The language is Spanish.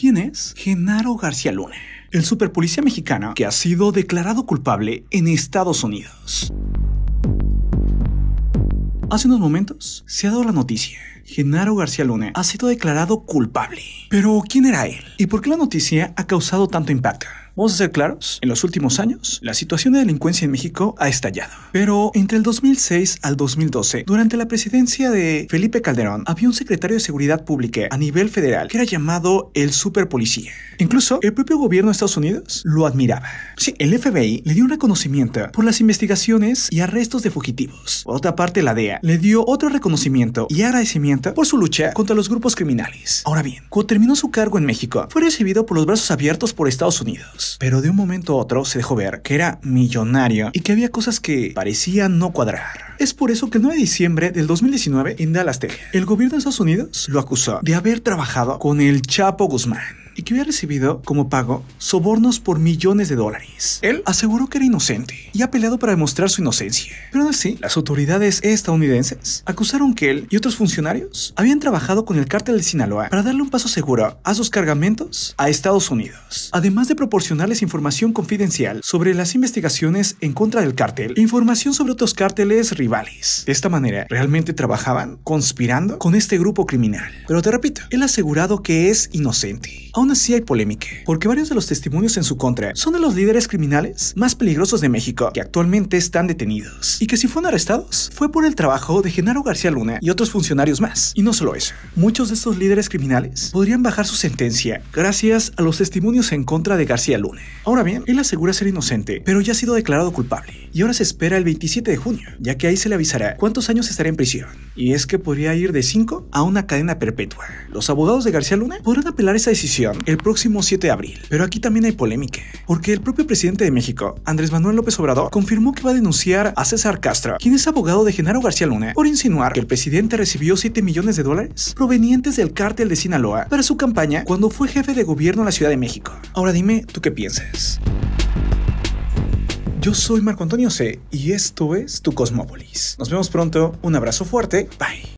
¿Quién es? Genaro García Luna, el superpolicía mexicano que ha sido declarado culpable en Estados Unidos. Hace unos momentos se ha dado la noticia. Genaro García Luna ha sido declarado culpable. Pero, ¿quién era él? ¿Y por qué la noticia ha causado tanto impacto? Vamos a ser claros, en los últimos años, la situación de delincuencia en México ha estallado. Pero entre el 2006 al 2012, durante la presidencia de Felipe Calderón, había un secretario de Seguridad Pública a nivel federal que era llamado el superpolicía. Incluso el propio gobierno de Estados Unidos lo admiraba. Sí, el FBI le dio un reconocimiento por las investigaciones y arrestos de fugitivos. Por otra parte, la DEA le dio otro reconocimiento y agradecimiento por su lucha contra los grupos criminales. Ahora bien, cuando terminó su cargo en México, fue recibido por los brazos abiertos por Estados Unidos pero de un momento a otro se dejó ver que era millonario y que había cosas que parecían no cuadrar. Es por eso que el 9 de diciembre del 2019 en Dallas, Texas, el gobierno de Estados Unidos lo acusó de haber trabajado con el Chapo Guzmán y que había recibido como pago sobornos por millones de dólares. Él aseguró que era inocente y ha peleado para demostrar su inocencia. Pero aún así, las autoridades estadounidenses acusaron que él y otros funcionarios habían trabajado con el cártel de Sinaloa para darle un paso seguro a sus cargamentos a Estados Unidos, además de proporcionarles información confidencial sobre las investigaciones en contra del cártel e información sobre otros cárteles rivales. De esta manera, realmente trabajaban conspirando con este grupo criminal. Pero te repito, él ha asegurado que es inocente aún así hay polémica, porque varios de los testimonios en su contra son de los líderes criminales más peligrosos de México, que actualmente están detenidos, y que si fueron arrestados fue por el trabajo de Genaro García Luna y otros funcionarios más. Y no solo eso, muchos de estos líderes criminales podrían bajar su sentencia gracias a los testimonios en contra de García Luna. Ahora bien, él asegura ser inocente, pero ya ha sido declarado culpable, y ahora se espera el 27 de junio, ya que ahí se le avisará cuántos años estará en prisión, y es que podría ir de 5 a una cadena perpetua. Los abogados de García Luna podrán apelar esa decisión el próximo 7 de abril. Pero aquí también hay polémica, porque el propio presidente de México, Andrés Manuel López Obrador, confirmó que va a denunciar a César Castro, quien es abogado de Genaro García Luna, por insinuar que el presidente recibió 7 millones de dólares provenientes del cártel de Sinaloa para su campaña cuando fue jefe de gobierno en la Ciudad de México. Ahora dime, ¿tú qué piensas? Yo soy Marco Antonio C y esto es Tu Cosmópolis. Nos vemos pronto, un abrazo fuerte, bye.